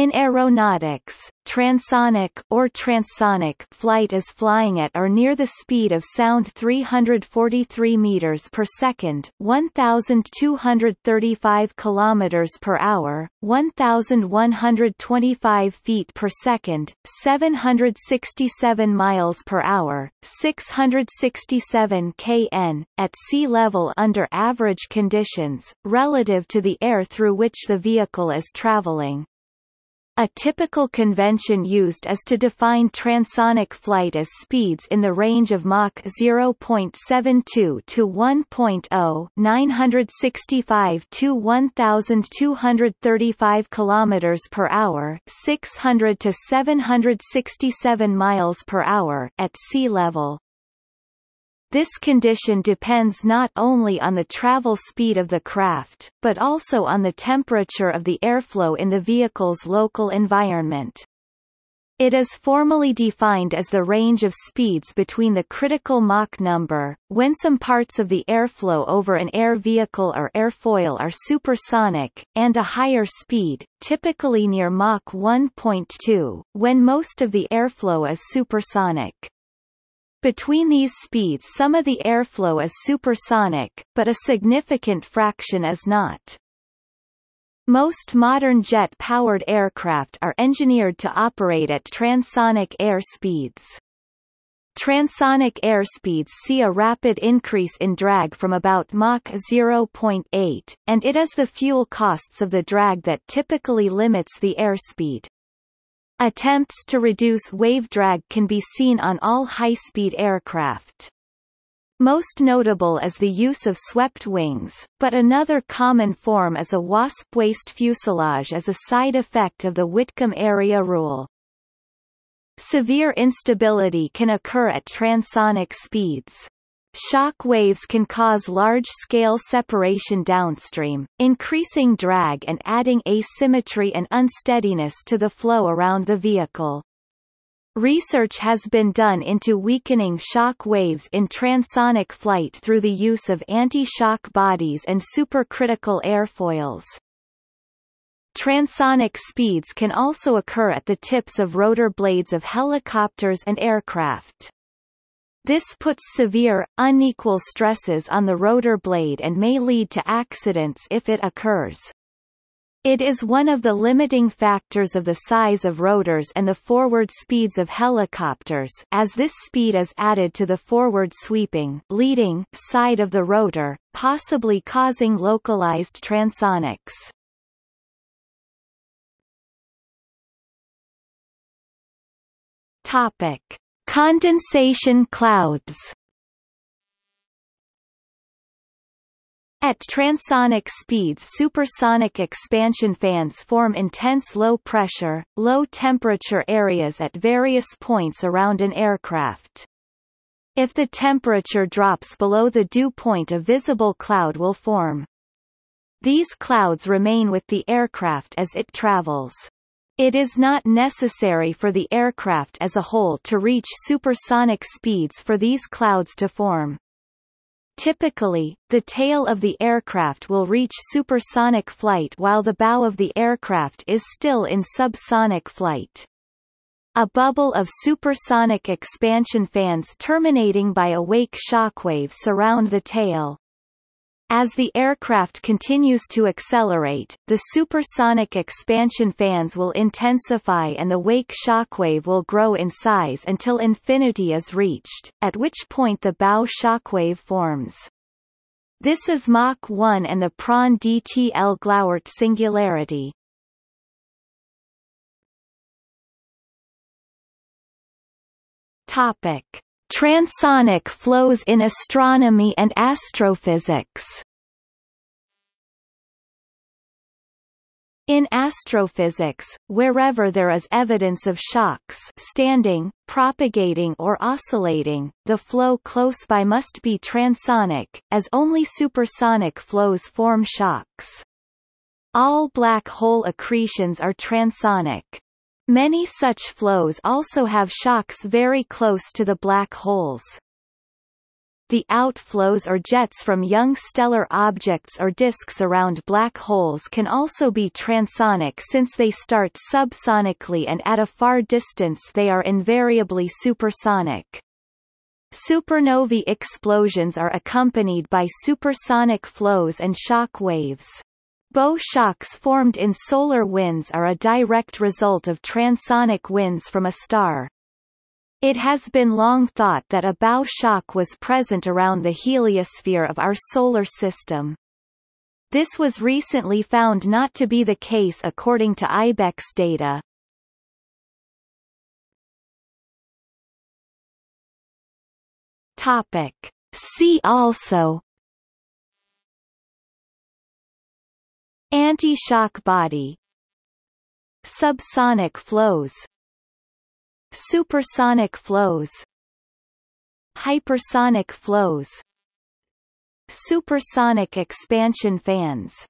In aeronautics, transonic or transonic flight is flying at or near the speed of sound 343 meters per second, 1235 kilometers per hour, 1125 feet per second, 767 miles per hour, 667 kn at sea level under average conditions relative to the air through which the vehicle is traveling. A typical convention used is to define transonic flight as speeds in the range of Mach 0.72 to 1.0 965 to 1235 kilometers per hour, 600 to 767 miles per hour at sea level. This condition depends not only on the travel speed of the craft, but also on the temperature of the airflow in the vehicle's local environment. It is formally defined as the range of speeds between the critical Mach number, when some parts of the airflow over an air vehicle or airfoil are supersonic, and a higher speed, typically near Mach 1.2, when most of the airflow is supersonic. Between these speeds some of the airflow is supersonic, but a significant fraction is not. Most modern jet-powered aircraft are engineered to operate at transonic air speeds. Transonic airspeeds see a rapid increase in drag from about Mach 0.8, and it is the fuel costs of the drag that typically limits the airspeed. Attempts to reduce wave drag can be seen on all high-speed aircraft. Most notable is the use of swept wings, but another common form is a wasp waist fuselage as a side effect of the Whitcomb area rule. Severe instability can occur at transonic speeds. Shock waves can cause large-scale separation downstream, increasing drag and adding asymmetry and unsteadiness to the flow around the vehicle. Research has been done into weakening shock waves in transonic flight through the use of anti-shock bodies and supercritical airfoils. Transonic speeds can also occur at the tips of rotor blades of helicopters and aircraft. This puts severe, unequal stresses on the rotor blade and may lead to accidents if it occurs. It is one of the limiting factors of the size of rotors and the forward speeds of helicopters as this speed is added to the forward sweeping leading side of the rotor, possibly causing localized transonics. Topic. Condensation clouds At transonic speeds supersonic expansion fans form intense low-pressure, low-temperature areas at various points around an aircraft. If the temperature drops below the dew point a visible cloud will form. These clouds remain with the aircraft as it travels. It is not necessary for the aircraft as a whole to reach supersonic speeds for these clouds to form. Typically, the tail of the aircraft will reach supersonic flight while the bow of the aircraft is still in subsonic flight. A bubble of supersonic expansion fans terminating by a wake shockwave surround the tail. As the aircraft continues to accelerate, the supersonic expansion fans will intensify and the wake shockwave will grow in size until infinity is reached, at which point the bow shockwave forms. This is Mach 1 and the Prawn DTL Glauert singularity. Topic. Transonic flows in astronomy and astrophysics In astrophysics, wherever there is evidence of shocks standing, propagating or oscillating, the flow close by must be transonic, as only supersonic flows form shocks. All black hole accretions are transonic. Many such flows also have shocks very close to the black holes. The outflows or jets from young stellar objects or disks around black holes can also be transonic since they start subsonically and at a far distance they are invariably supersonic. Supernovae explosions are accompanied by supersonic flows and shock waves. Bow shocks formed in solar winds are a direct result of transonic winds from a star. It has been long thought that a bow shock was present around the heliosphere of our Solar System. This was recently found not to be the case according to IBEX data. Topic. See also Anti-shock body Subsonic flows Supersonic flows Hypersonic flows Supersonic expansion fans